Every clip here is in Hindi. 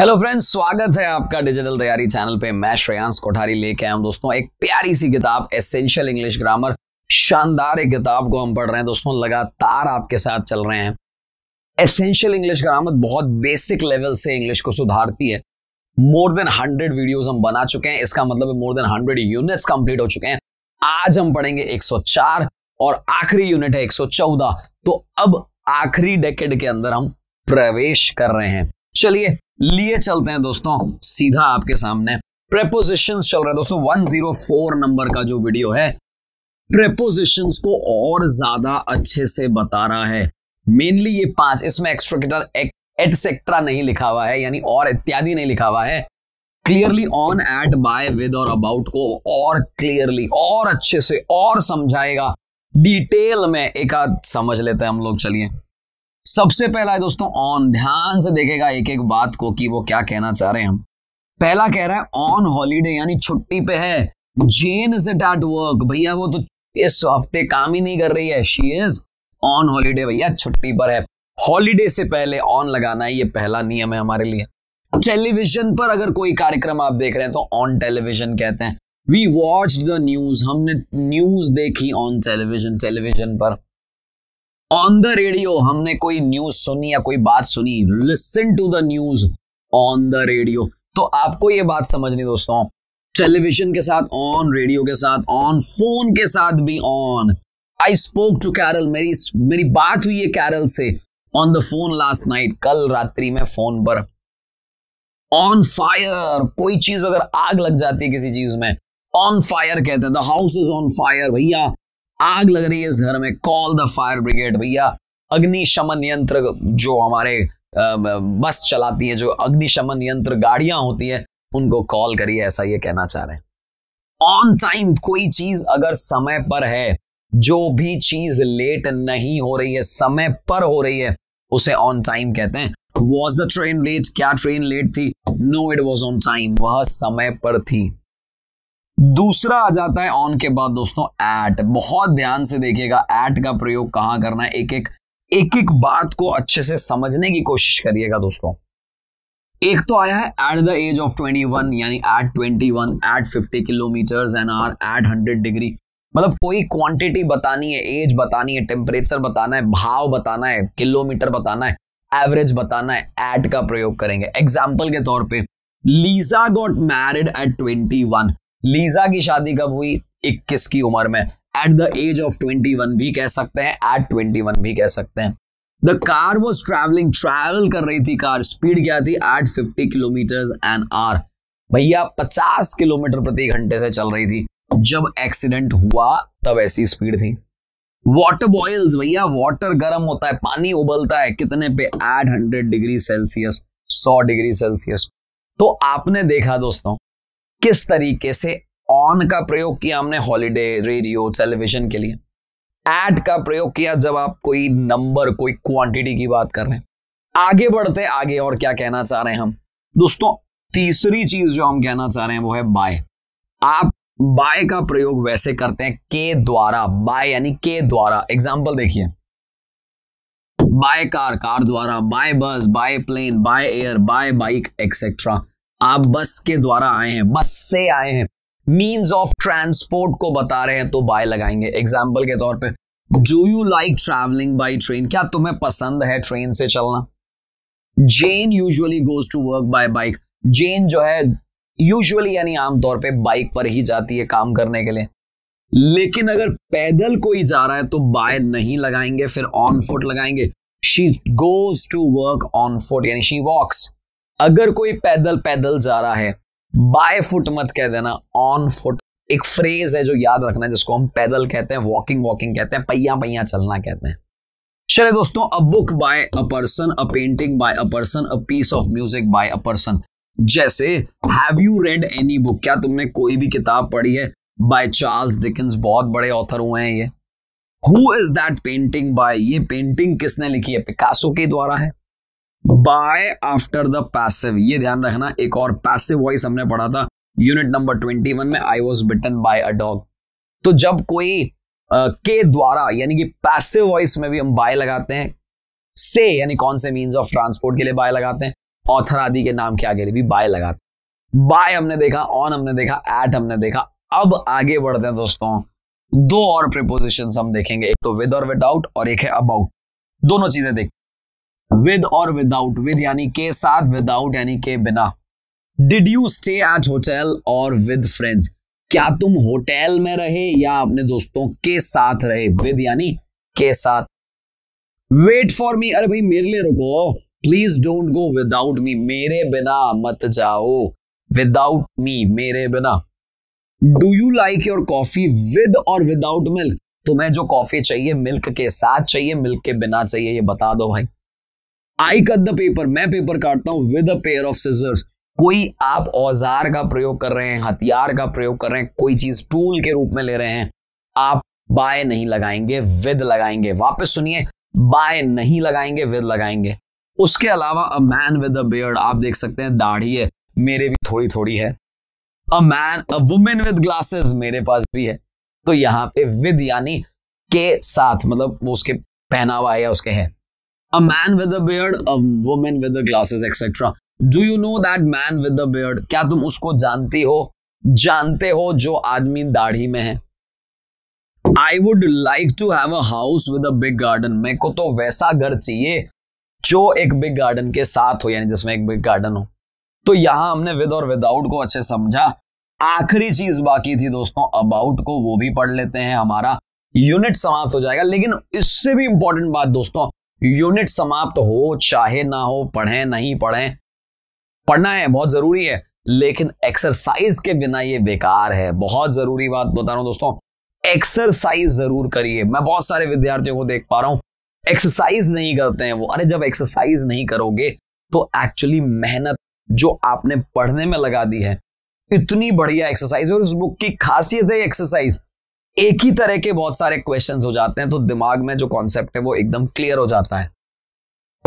हेलो फ्रेंड्स स्वागत है आपका डिजिटल तैयारी चैनल पे मैं श्रेयांश कोठारी लेके आया हूं दोस्तों एक प्यारी सी किताब एसेंशियल इंग्लिश ग्रामर शानदार एक किताब को हम पढ़ रहे हैं दोस्तों लगातार आपके साथ चल रहे हैं एसेंशियल इंग्लिश ग्रामर बहुत बेसिक लेवल से इंग्लिश को सुधारती है मोर देन हंड्रेड वीडियोज हम बना चुके हैं इसका मतलब more than hundred units complete हो चुके हैं आज हम पढ़ेंगे एक और आखिरी यूनिट है एक तो अब आखिरी डेकेड के अंदर हम प्रवेश कर रहे हैं चलिए लिए चलते हैं दोस्तों सीधा आपके सामने प्रेपोजिशन चल रहा है दोस्तों 104 नंबर का जो वीडियो है प्रेपोजिशंस को और ज्यादा अच्छे से बता रहा है मेनली ये पांच इसमें एक्स्ट्रा एटसेट्रा नहीं लिखा हुआ है यानी और इत्यादि नहीं लिखा हुआ है clearly on at by with और अबाउट को और क्लियरली और अच्छे से और समझाएगा डिटेल में एक आध समझ लेते हैं हम लोग चलिए सबसे पहला है दोस्तों ऑन ध्यान से देखेगा एक एक बात को कि वो क्या कहना चाह रहे हैं हम पहला कह रहा है ऑन हॉलीडे यानी छुट्टी पे है Jane is it at work भैया वो तो इस हफ्ते काम ही नहीं कर रही है शी इज ऑन हॉलीडे भैया छुट्टी पर है हॉलीडे से पहले ऑन लगाना है ये पहला नियम है हमारे लिए टेलीविजन पर अगर कोई कार्यक्रम आप देख रहे हैं तो ऑन टेलीविजन कहते हैं वी वॉच द न्यूज हमने न्यूज देखी ऑन टेलीविजन टेलीविजन पर ऑन द रेडियो हमने कोई न्यूज सुनी या कोई बात सुनी listen to the news on the radio तो आपको ये बात समझनी दोस्तों टेलीविजन के साथ ऑन रेडियो के साथ ऑन फोन के साथ भी on I spoke to Carol मेरी मेरी बात हुई है कैरल से on the phone last night कल रात्रि में फोन पर ऑन फायर कोई चीज अगर आग लग जाती है किसी चीज में ऑन फायर कहते हैं the house is on fire भैया आग लग रही है इस घर में कॉल द फायर ब्रिगेड भैया अग्निशमन यंत्र जो हमारे बस चलाती है जो अग्निशमन यंत्र गाड़ियां होती हैं उनको कॉल करिए ऐसा ये कहना चाह रहे हैं ऑन टाइम कोई चीज अगर समय पर है जो भी चीज लेट नहीं हो रही है समय पर हो रही है उसे ऑन टाइम कहते हैं वॉज द ट्रेन लेट क्या ट्रेन लेट थी no it was on time वह समय पर थी दूसरा आ जाता है ऑन के बाद दोस्तों एट बहुत ध्यान से देखिएगा एट का प्रयोग कहां करना है एक एक एक एक बात को अच्छे से समझने की कोशिश करिएगा दोस्तों एक तो आया है एट द एज ऑफ 21 यानी at 21 at fifty kilometre an hour at hundred degree मतलब कोई क्वांटिटी बतानी है एज बतानी है टेम्परेचर बताना है भाव बताना है किलोमीटर बताना है एवरेज बताना है एट का प्रयोग करेंगे एग्जाम्पल के तौर पर Lisa got married at twenty one Lisa की शादी कब हुई 21 की उम्र में एट द एज ऑफ 21 भी कह सकते हैं एट 21 भी कह सकते हैं the car was travelling travel कर रही थी कार स्पीड क्या थी at fifty kilometre an hour भैया पचास किलोमीटर प्रति घंटे से चल रही थी जब एक्सीडेंट हुआ तब ऐसी स्पीड थी वाटर बॉयल्स भैया वाटर गर्म होता है पानी उबलता है कितने पे एट हंड्रेड डिग्री सेल्सियस सौ डिग्री सेल्सियस तो आपने देखा दोस्तों किस तरीके से ऑन का प्रयोग किया हमने हॉलीडे रेडियो टेलीविजन के लिए एट का प्रयोग किया जब आप कोई नंबर कोई क्वांटिटी की बात कर रहे हैं आगे बढ़ते आगे और क्या कहना चाह रहे हैं हम दोस्तों तीसरी चीज जो हम कहना चाह रहे हैं वो है बाय आप बाय का प्रयोग वैसे करते हैं के द्वारा बाय यानी के द्वारा एग्जाम्पल देखिए बाय कार कार द्वारा by bus by plane by air by bike etcetera आप बस के द्वारा आए हैं बस से आए हैं मीन्स ऑफ ट्रांसपोर्ट को बता रहे हैं तो बाय लगाएंगे एग्जाम्पल के तौर पर do you like travelling by train क्या तुम्हें पसंद है ट्रेन से चलना Jane usually goes to work by bike Jane जो है यूजली यानी आमतौर पर बाइक पर ही जाती है काम करने के लिए लेकिन अगर पैदल कोई जा रहा है तो बाय नहीं लगाएंगे फिर ऑन फुट लगाएंगे she goes to work on foot यानी शी वॉक्स अगर कोई पैदल पैदल जा रहा है बाय फुट मत कह देना ऑन फुट एक फ्रेज है जो याद रखना है जिसको हम पैदल कहते हैं वॉकिंग वॉकिंग कहते हैं पहिया पहिया चलना कहते हैं चले दोस्तों a book by a person a painting by a person a piece of music by a person जैसे have you read any book क्या तुमने कोई भी किताब पढ़ी है बाय चार्ल्स डिकन्स बहुत बड़े ऑथर हुए हैं ये who is that painting by ये पेंटिंग किसने लिखी है पिकासो के द्वारा है बाय आफ्टर द पैसिव ये ध्यान रखना एक और पैसिव वॉइस हमने पढ़ा था यूनिट नंबर ट्वेंटी वन में I was bitten by a dog तो जब कोई uh, के द्वारा यानी कि पैसिव वॉइस में भी हम बाय लगाते हैं से यानी कौन से मीन ऑफ ट्रांसपोर्ट के लिए बाय लगाते हैं ऑथर आदि के नाम के आगे भी बाय लगाते हैं बाय हमने देखा ऑन हमने देखा एट हमने देखा अब आगे बढ़ते हैं दोस्तों दो और प्रिपोजिशन हम देखेंगे एक तो विद और विदाउट और एक है अबाउट दोनों चीजें देख विद और विदाउट विद यानी के साथ विदाउट यानी के बिना did you stay at hotel और विद फ्रेंड्स क्या तुम होटल में रहे या अपने दोस्तों के साथ रहे विद यानी के साथ वेट फॉर मी अरे भाई मेरे लिए रुको please don't go without me मेरे बिना मत जाओ विदाउट मी मेरे बिना do you like your coffee with और विदाउट मिल्क तुम्हें जो कॉफी चाहिए मिल्क के साथ चाहिए मिल्क के बिना चाहिए ये बता दो भाई आई कट द पेपर मैं पेपर काटता हूं with a pair of scissors कोई आप औजार का प्रयोग कर रहे हैं हथियार का प्रयोग कर रहे हैं कोई चीज टूल के रूप में ले रहे हैं आप बाय नहीं लगाएंगे विद लगाएंगे वापस सुनिए बाय नहीं लगाएंगे विद लगाएंगे उसके अलावा a man with a beard आप देख सकते हैं दाढ़ी है मेरे भी थोड़ी थोड़ी है a man a woman with glasses मेरे पास भी है तो यहाँ पे विद यानी के साथ मतलब वो उसके पहनावा है या उसके है a man with a beard a woman with the glasses etc do you know that man with the beard क्या तुम उसको जानती हो जानते हो जो आदमी दाढ़ी में है I would like to have a house with a big garden मेरे को तो वैसा घर चाहिए जो एक बिग गार्डन के साथ हो यानी जिसमें एक बिग गार्डन हो तो यहां हमने विद और विदाउट को अच्छे समझा आखिरी चीज बाकी थी दोस्तों अबाउट को वो भी पढ़ लेते हैं हमारा यूनिट समाप्त हो जाएगा लेकिन इससे भी इंपॉर्टेंट बात दोस्तों यूनिट समाप्त हो चाहे ना हो पढ़े नहीं पढ़े पढ़ना है बहुत जरूरी है लेकिन एक्सरसाइज के बिना ये बेकार है बहुत जरूरी बात बता रहा हूं दोस्तों एक्सरसाइज जरूर करिए मैं बहुत सारे विद्यार्थियों को देख पा रहा हूं एक्सरसाइज नहीं करते हैं वो अरे जब एक्सरसाइज नहीं करोगे तो एक्चुअली मेहनत जो आपने पढ़ने में लगा दी है इतनी बढ़िया एक्सरसाइज और इस बुक की खासियत है एक्सरसाइज एक ही तरह के बहुत सारे क्वेश्चन हो जाते हैं तो दिमाग में जो कॉन्सेप्ट है वो एकदम क्लियर हो जाता है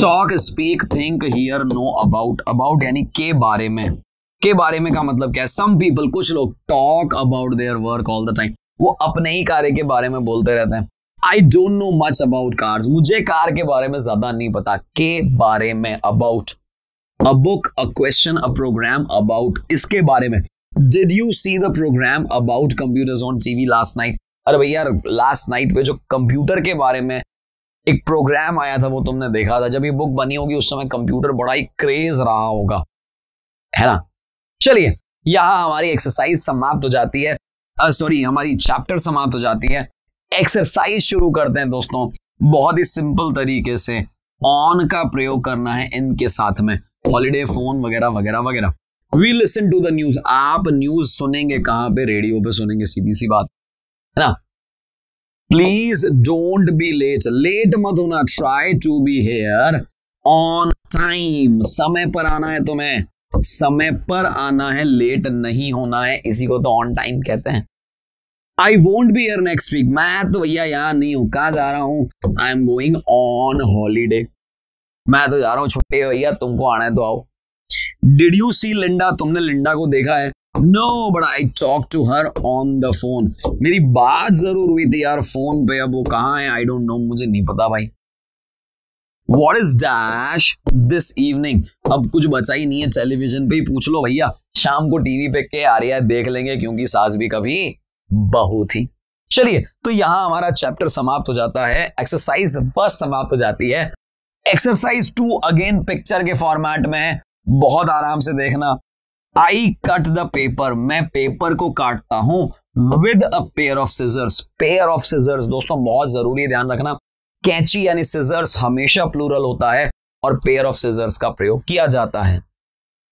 talk speak think hear know about about यानी के बारे में के बारे में का मतलब क्या है सम पीपल कुछ लोग talk about their work all the time वो अपने ही कार्य के बारे में बोलते रहते हैं I don't know much about cars मुझे कार के बारे में ज्यादा नहीं पता के बारे में about a book a question a programme about इसके बारे में did you see the programme about computers on TV last night अरे भैया लास्ट नाइट पे जो कंप्यूटर के बारे में एक प्रोग्राम आया था वो तुमने देखा था जब ये बुक बनी होगी उस समय कंप्यूटर बड़ा ही क्रेज रहा होगा है ना चलिए यहाँ हमारी एक्सरसाइज समाप्त हो जाती है सॉरी हमारी चैप्टर समाप्त हो जाती है एक्सरसाइज शुरू करते हैं दोस्तों बहुत ही सिंपल तरीके से ऑन का प्रयोग करना है इनके साथ में हॉलीडे फोन वगैरह वगैरह वगैरह we listen to the news आप न्यूज सुनेंगे कहां पे रेडियो पे सुनेंगे सीधी सी बात है ना please don't be late late मत होना try to be here on time समय पर आना है तुम्हें समय पर आना है लेट नहीं होना है इसी को तो ऑन टाइम कहते हैं I won't be here next week मैं तो भैया यहां नहीं हूं कहा जा रहा हूं I am going on holiday मैं तो जा रहा हूँ छुट्टी भैया तुमको आना है तो आओ डिड यू सी लिंडा तुमने लिंडा को देखा है no but I talk to her on the phone मेरी बात जरूर हुई थी यार फोन पे अब वो कहा है आई डोंट नो मुझे नहीं पता भाई what is dash this evening अब कुछ बचा ही नहीं है टेलीविजन पे ही पूछ लो भैया शाम को टीवी पे के आ रहा है देख लेंगे क्योंकि सास भी कभी बहू थी चलिए तो यहां हमारा चैप्टर समाप्त हो जाता है एक्सरसाइज फर्स्ट समाप्त हो जाती है एक्सरसाइज टू अगेन पिक्चर के फॉर्मेट में है बहुत आराम से देखना आई कट द पेपर मैं पेपर को काटता हूं with a pair of scissors pair of scissors दोस्तों बहुत जरूरी ध्यान रखना कैची यानी सीजर्स हमेशा प्लूरल होता है और पेयर ऑफ सीजर्स का प्रयोग किया जाता है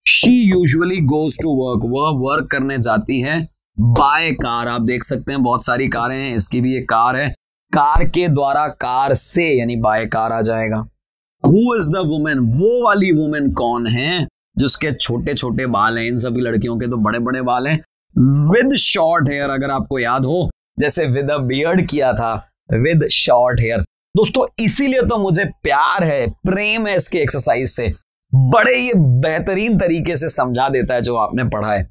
she usually goes to work वह वर्क करने जाती है बाय कार आप देख सकते हैं बहुत सारी कारें हैं इसकी भी एक कार है कार के द्वारा कार से यानी बाय कार आ जाएगा हु इज द वुमेन वो वाली वुमेन कौन है जिसके छोटे छोटे बाल हैं इन सभी लड़कियों के तो बड़े बड़े बाल हैं विद शॉर्ट हेयर अगर आपको याद हो जैसे विद अ बियर्ड किया था विद शॉर्ट हेयर दोस्तों इसीलिए तो मुझे प्यार है प्रेम है इसके एक्सरसाइज से बड़े ये बेहतरीन तरीके से समझा देता है जो आपने पढ़ा है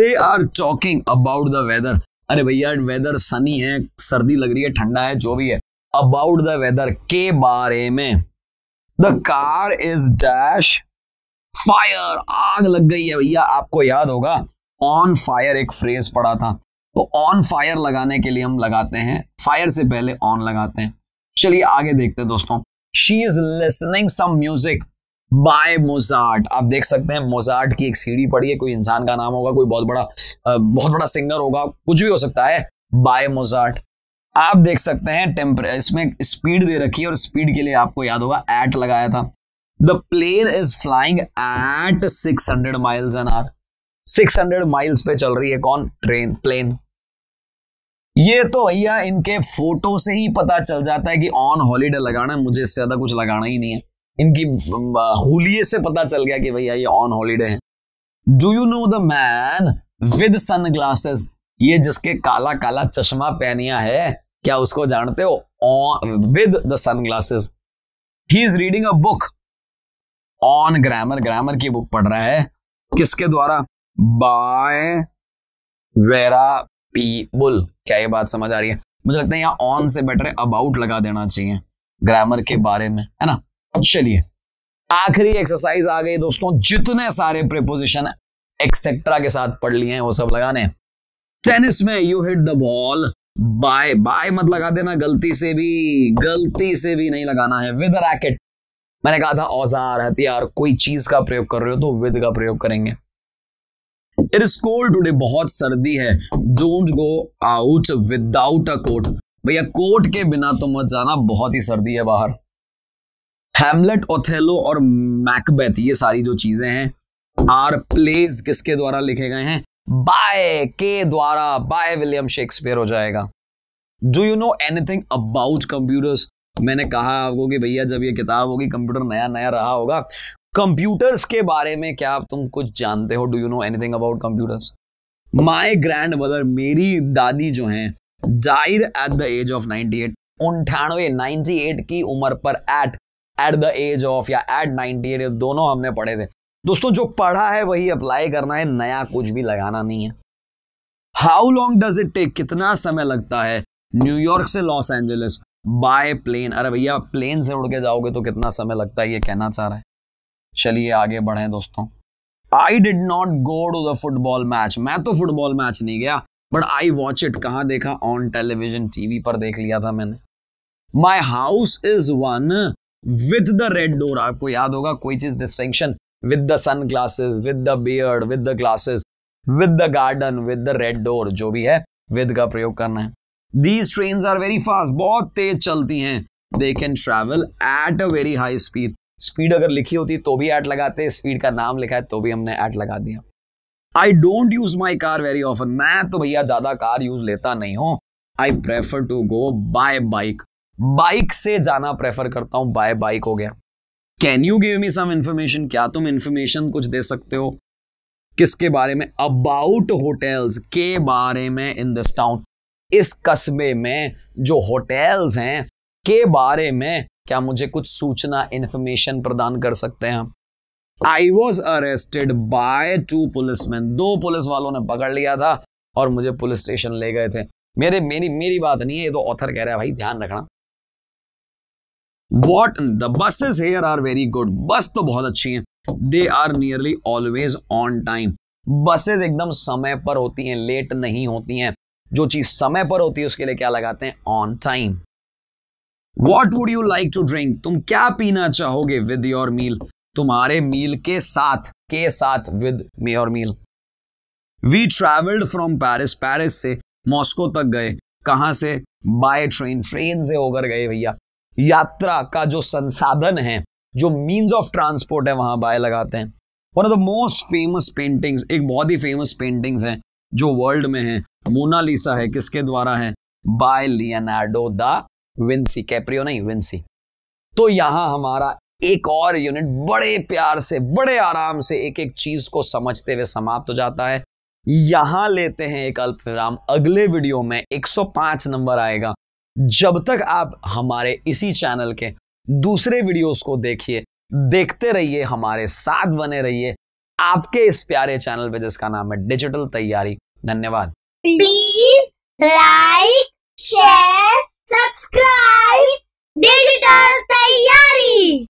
they are talking about the weather अरे भैया वेदर सनी है सर्दी लग रही है ठंडा है जो भी है अबाउट द वेदर के बारे में the car is dash fire आग लग गई है भैया आपको याद होगा ऑन फायर एक फ्रेज पड़ा था तो ऑन फायर लगाने के लिए हम लगाते हैं फायर से पहले ऑन लगाते हैं चलिए आगे देखते हैं दोस्तों she is listening some music by Mozart आप देख सकते हैं मोजार्ट की एक सीढ़ी पड़ी है कोई इंसान का नाम होगा कोई बहुत बड़ा बहुत बड़ा सिंगर होगा कुछ भी हो सकता है बाय मोजार्ट आप देख सकते हैं टेम्पर इसमें स्पीड दे रखी है और स्पीड के लिए आपको याद होगा एट लगाया था the plane is flying at 600 miles an hour 600 miles पे चल रही है कौन ट्रेन प्लेन ये तो भैया इनके फोटो से ही पता चल जाता है कि ऑन हॉलीडे लगाना है मुझे इससे ज्यादा कुछ लगाना ही नहीं है इनकी होलिये से पता चल गया कि भैया ये ऑन हॉलीडे है do you know the man with sunglasses ये जिसके काला काला चश्मा पहनिया है क्या उसको जानते हो on with the sunglasses he is reading a book on grammar grammar की बुक पढ़ रहा है किसके द्वारा बाय वेरा पीबुल क्या ये बात समझ आ रही है मुझे लगता है यहाँ ऑन से बेटर अबाउट लगा देना चाहिए ग्रामर के बारे में है ना चलिए आखिरी एक्सरसाइज आ गई दोस्तों जितने सारे प्रिपोजिशन एक्सेट्रा के साथ पढ़ लिए हैं वो सब लगाने टेनिस में you hit the ball by by मत लगा देना गलती से भी गलती से भी नहीं लगाना है विद रैकेट मैंने कहा था औजार हथियार कोई चीज का प्रयोग कर रहे हो तो विद का प्रयोग करेंगे इट इज कोल्ड टूडे बहुत सर्दी है don't go out without a coat भैया कोट के बिना तो मत जाना बहुत ही सर्दी है बाहर हेमलेट ओथेलो और मैकबेथ ये सारी जो चीजें हैं आर प्लेज किसके द्वारा लिखे गए हैं बाय के द्वारा बाय विलियम शेक्सपियर हो जाएगा do you know anything about computers मैंने कहा आपको कि भैया जब ये किताब होगी कंप्यूटर नया नया रहा होगा कंप्यूटर्स के बारे में क्या तुम कुछ जानते हो do you know anything about computers my grandmother मेरी दादी जो हैं died at the age of ninety eight उनठानवे एट की उम्र पर at at the age of या एट नाइनटी एट दोनों हमने पढ़े थे दोस्तों जो पढ़ा है वही अप्लाई करना है नया कुछ भी लगाना नहीं है how long does it take कितना समय लगता है न्यूयॉर्क से लॉस एंजलिस बाय प्लेन अरे भैया प्लेन से उड़ के जाओगे तो कितना समय लगता है ये कहना चाह रहा है चलिए आगे बढ़े दोस्तों I did not go to the football match मैं तो फुटबॉल मैच नहीं गया बट आई वॉच इट कहा देखा ऑन टेलीविजन टीवी पर देख लिया था मैंने my house is one with the red door आपको याद होगा कोई चीज distinction with the sunglasses with the beard with the glasses with the garden with the red door जो भी है विद का प्रयोग करना है these train are very fast बहुत तेज चलती हैं they can travel at a very high speed speed अगर लिखी होती तो भी एट लगाते स्पीड का नाम लिखा है तो भी हमने एट लगा दिया I don't use my car very often मैं तो भैया ज्यादा कार यूज लेता नहीं हूं I prefer to go by bike bike से जाना प्रेफर करता हूं बाय बाइक हो गया can you give me some information क्या तुम इंफॉर्मेशन कुछ दे सकते हो किसके बारे में अबाउट होटल्स के बारे में इन दिस टाउन इस कस्बे में जो होटल्स हैं के बारे में क्या मुझे कुछ सूचना इंफॉर्मेशन प्रदान कर सकते हैं I was arrested by two policeman दो पुलिस वालों ने पकड़ लिया था और मुझे पुलिस स्टेशन ले गए थे मेरे मेरी मेरी बात नहीं है ये तो ऑथर कह रहा है भाई ध्यान रखना what the buses here are very good bus तो बहुत अच्छी हैं they are nearly always on time buses एकदम समय पर होती हैं लेट नहीं होती हैं जो चीज समय पर होती है उसके लिए क्या लगाते हैं on time what would you like to drink तुम क्या पीना चाहोगे विद योर मील तुम्हारे मील के साथ के साथ with your meal we travelled from Paris Paris से मॉस्को तक गए कहां से बाय ट्रेन ट्रेन से होकर गए भैया यात्रा का जो संसाधन है जो मीन्स ऑफ ट्रांसपोर्ट है वहां बाय लगाते हैं one of the most famous paintings एक बहुत ही फेमस पेंटिंग्स है जो वर्ल्ड में है मोनालिसा है किसके द्वारा है by Leonardo da Vinci Caprio नहीं विंसी तो यहां हमारा एक और यूनिट बड़े प्यार से बड़े आराम से एक एक चीज को समझते हुए समाप्त हो जाता है यहां लेते हैं एक अल्प विराम अगले वीडियो में 105 नंबर आएगा जब तक आप हमारे इसी चैनल के दूसरे वीडियोस को देखिए देखते रहिए हमारे साथ बने रहिए आपके इस प्यारे चैनल पे जिसका नाम है डिजिटल तैयारी धन्यवाद please like share subscribe digital तैयारी